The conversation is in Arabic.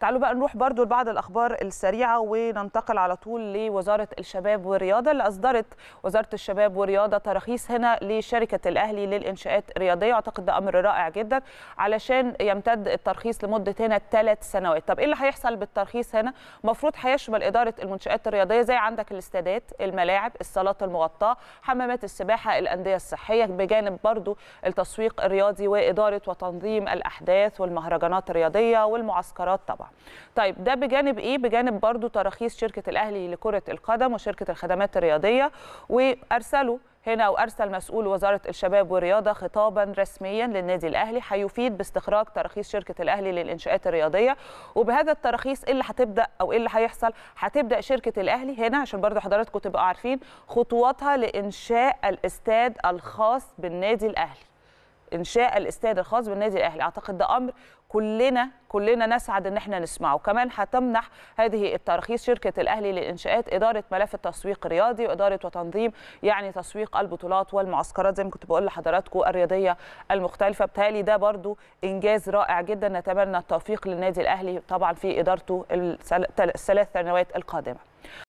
تعالوا بقى نروح برضو لبعض الأخبار السريعة وننتقل على طول لوزارة الشباب والرياضة اللي أصدرت وزارة الشباب والرياضة تراخيص هنا لشركة الأهلي للإنشاءات الرياضية أعتقد ده أمر رائع جدا علشان يمتد الترخيص لمدة هنا ثلاث سنوات طب إيه اللي هيحصل بالترخيص هنا المفروض هيشمل إدارة المنشآت الرياضية زي عندك الاستادات الملاعب الصالات المغطاة حمامات السباحة الأندية الصحية بجانب برضو التسويق الرياضي وإدارة وتنظيم الأحداث والمهرجانات الرياضية والمعسكرات طبعا طيب ده بجانب ايه بجانب برضو تراخيص شركه الاهلي لكره القدم وشركه الخدمات الرياضيه وارسلوا هنا وارسل مسؤول وزاره الشباب والرياضه خطابا رسميا للنادي الاهلي هيفيد باستخراج تراخيص شركه الاهلي للانشاءات الرياضيه وبهذا التراخيص ايه اللي هتبدا او ايه اللي هيحصل هتبدا شركه الاهلي هنا عشان برضه حضراتكم تبقوا عارفين خطواتها لانشاء الاستاد الخاص بالنادي الاهلي انشاء الاستاد الخاص بالنادي الاهلي اعتقد ده امر كلنا كلنا نسعد ان احنا نسمعه كمان هتمنح هذه التراخيص شركه الاهلي لانشاءات اداره ملف التسويق الرياضي واداره وتنظيم يعني تسويق البطولات والمعسكرات زي ما كنت بقول لحضراتكم الرياضيه المختلفه بتهيألي ده برضو انجاز رائع جدا نتمنى التوفيق للنادي الاهلي طبعا في ادارته الثلاث سنوات القادمه